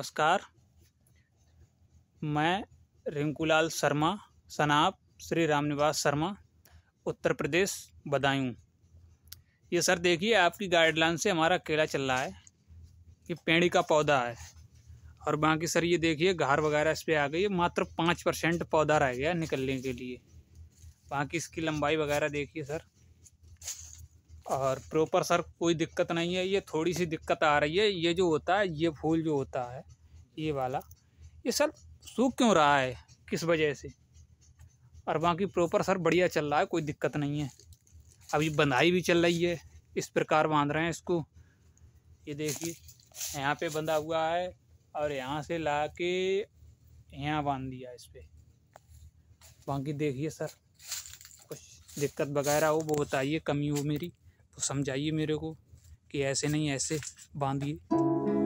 नमस्कार मैं रिंकूलाल शर्मा सनाप श्री रामनिवास शर्मा उत्तर प्रदेश बदायूं ये सर देखिए आपकी गाइडलाइन से हमारा केला चल रहा है ये पेड़ी का पौधा है और बाकी सर ये देखिए घर वगैरह इस पर आ गई है मात्र पाँच परसेंट पौधा रह गया निकलने के लिए बाकी इसकी लंबाई वगैरह देखिए सर और प्रॉपर सर कोई दिक्कत नहीं है ये थोड़ी सी दिक्कत आ रही है ये जो होता है ये फूल जो होता है ये वाला ये सर सूख क्यों रहा है किस वजह से और बाकी प्रॉपर सर बढ़िया चल रहा है कोई दिक्कत नहीं है अभी बंधाई भी चल रही है इस प्रकार बांध रहे हैं इसको ये देखिए यहाँ पे बंधा हुआ है और यहाँ से ला के यहाँ बांध दिया इस पर बाकी देखिए सर कुछ दिक्कत वगैरह हो वो बताइए कमी हो मेरी तो समझाइए मेरे को कि ऐसे नहीं ऐसे बांधिए